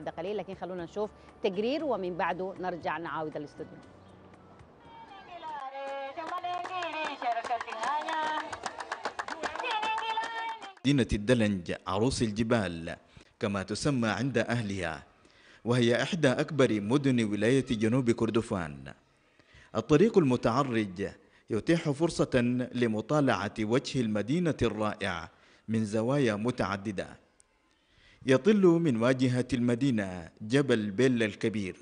بعد قليل لكن خلونا نشوف تقرير ومن بعده نرجع نعاود الاستوديو مدينة الدلنج عروس الجبال كما تسمى عند أهلها وهي إحدى أكبر مدن ولاية جنوب كردفان الطريق المتعرج يتيح فرصة لمطالعة وجه المدينة الرائع من زوايا متعددة يطل من واجهة المدينة جبل بيل الكبير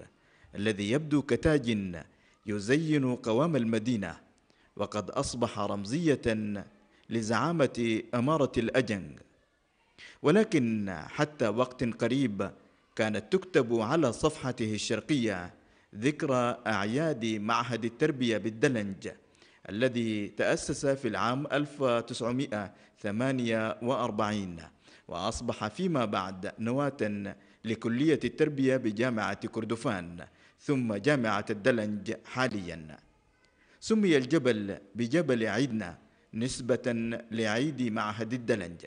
الذي يبدو كتاج يزين قوام المدينة وقد أصبح رمزية لزعامة أمارة الأجنج ولكن حتى وقت قريب كانت تكتب على صفحته الشرقية ذكرى أعياد معهد التربية بالدلنج الذي تأسس في العام 1948 وأصبح فيما بعد نواة لكلية التربية بجامعة كردفان ثم جامعة الدلنج حاليا سمي الجبل بجبل عيدنا نسبة لعيد معهد الدلنج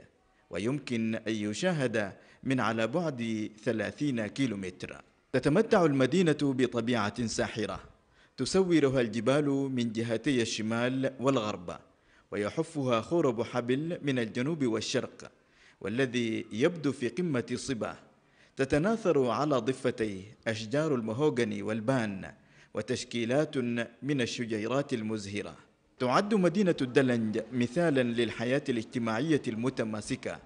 ويمكن أن يشاهد من على بعد 30 كيلومتر تتمتع المدينة بطبيعة ساحرة تسورها الجبال من جهتي الشمال والغرب ويحفها خورب حبل من الجنوب والشرق والذي يبدو في قمة صباه تتناثر على ضفتيه أشجار المهوغني والبان وتشكيلات من الشجيرات المزهرة تعد مدينة الدلنج مثالا للحياة الاجتماعية المتماسكة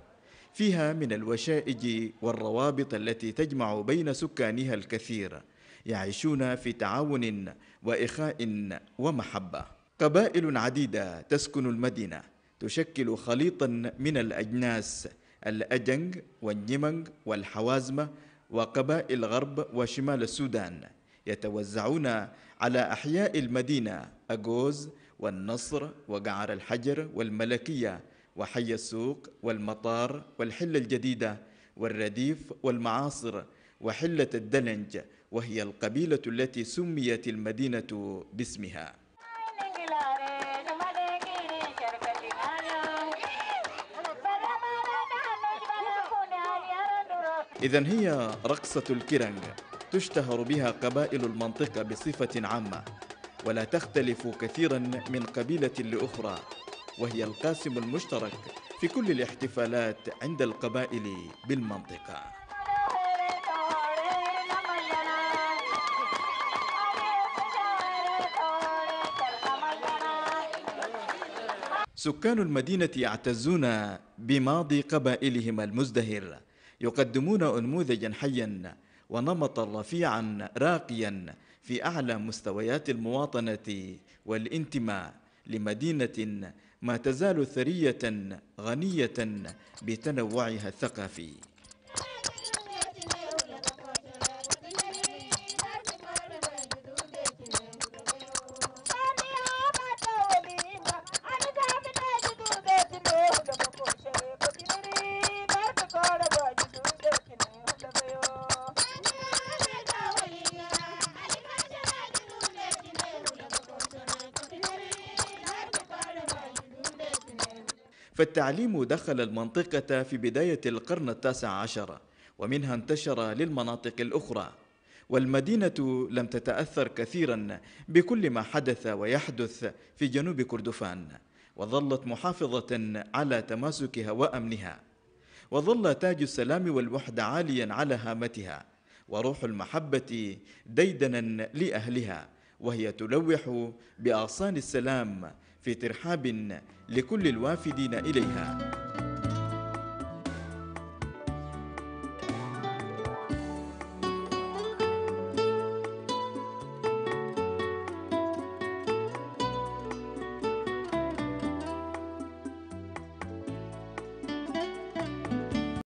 فيها من الوشائج والروابط التي تجمع بين سكانها الكثير يعيشون في تعاون وإخاء ومحبة قبائل عديدة تسكن المدينة تشكل خليطا من الأجناس الأجنغ والنيمنغ والحوازمة وقبائل الغرب وشمال السودان يتوزعون على أحياء المدينة أجوز والنصر وقعر الحجر والملكية وحي السوق والمطار والحلة الجديدة والرديف والمعاصر وحلة الدلنج وهي القبيلة التي سميت المدينة باسمها إذا هي رقصة الكرنج تشتهر بها قبائل المنطقة بصفة عامة ولا تختلف كثيرا من قبيلة لأخرى وهي القاسم المشترك في كل الاحتفالات عند القبائل بالمنطقة سكان المدينة يعتزون بماضي قبائلهم المزدهر يقدمون انموذجا حيا ونمطا رفيعا راقيا في اعلى مستويات المواطنه والانتماء لمدينه ما تزال ثريه غنيه بتنوعها الثقافي فالتعليم دخل المنطقة في بداية القرن التاسع عشر ومنها انتشر للمناطق الأخرى والمدينة لم تتأثر كثيرا بكل ما حدث ويحدث في جنوب كردفان وظلت محافظة على تماسكها وأمنها وظل تاج السلام والوحدة عاليا على هامتها وروح المحبة ديدنا لأهلها وهي تلوح بأغصان السلام في ترحاب لكل الوافدين إليها